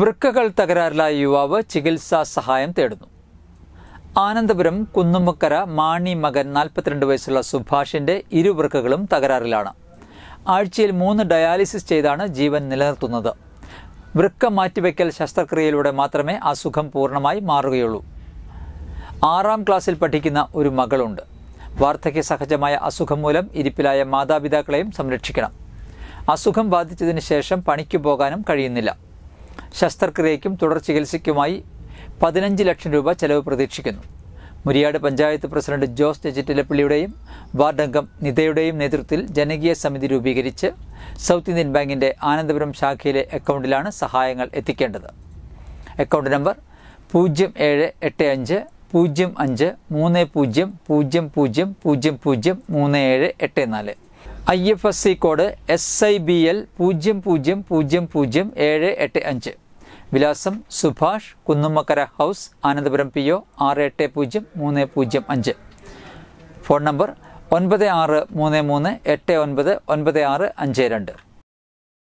വൃക്കകൾ തകരാറിലായ യുവാവ് ചികിത്സാ സഹായം തേടുന്നു ആനന്ദപുരം കുന്നുമുക്കര മാണി മകൻ നാൽപ്പത്തിരണ്ട് വയസ്സുള്ള ഇരു വൃക്കകളും തകരാറിലാണ് ആഴ്ചയിൽ മൂന്ന് ഡയാലിസിസ് ചെയ്താണ് ജീവൻ നിലനിർത്തുന്നത് വൃക്ക മാറ്റിവെക്കൽ ശസ്ത്രക്രിയയിലൂടെ മാത്രമേ അസുഖം പൂർണ്ണമായി മാറുകയുള്ളൂ ആറാം ക്ലാസ്സിൽ പഠിക്കുന്ന ഒരു മകളുണ്ട് വാർദ്ധക്യ സഹജമായ അസുഖം മൂലം ഇരിപ്പിലായ മാതാപിതാക്കളെയും സംരക്ഷിക്കണം അസുഖം ബാധിച്ചതിന് ശേഷം പണിക്കു പോകാനും കഴിയുന്നില്ല ശസ്ത്രക്രിയയ്ക്കും തുടർ ചികിത്സയ്ക്കുമായി പതിനഞ്ച് ലക്ഷം രൂപ ചെലവ് പ്രതീക്ഷിക്കുന്നു മുരിയാട് പഞ്ചായത്ത് പ്രസിഡന്റ് ജോസ് ചെച്ചിറ്റിലപ്പള്ളിയുടെയും അംഗം നിതയുടെയും നേതൃത്വത്തിൽ ജനകീയ സമിതി രൂപീകരിച്ച് സൗത്ത് ഇന്ത്യൻ ബാങ്കിൻ്റെ ആനന്ദപുരം ശാഖയിലെ അക്കൗണ്ടിലാണ് സഹായങ്ങൾ എത്തിക്കേണ്ടത് അക്കൗണ്ട് നമ്പർ പൂജ്യം ഏഴ് എട്ട് അഞ്ച് പൂജ്യം അഞ്ച് മൂന്ന് പൂജ്യം പൂജ്യം പൂജ്യം പൂജ്യം പൂജ്യം മൂന്ന് ഏഴ് എട്ട് നാല് I F S C code S I B L പൂജ്യം പൂജ്യം പൂജ്യം പൂജ്യം ഏഴ് എട്ട് അഞ്ച് വിലാസം Subhash Kunnummakkara house Anandapuram P O ആറ് എട്ട് പൂജ്യം മൂന്ന് പൂജ്യം അഞ്ച് ഫോൺ നമ്പർ ഒൻപത് ആറ് മൂന്ന് മൂന്ന് എട്ട് ഒൻപത് ഒൻപത് ആറ് അഞ്ച് രണ്ട്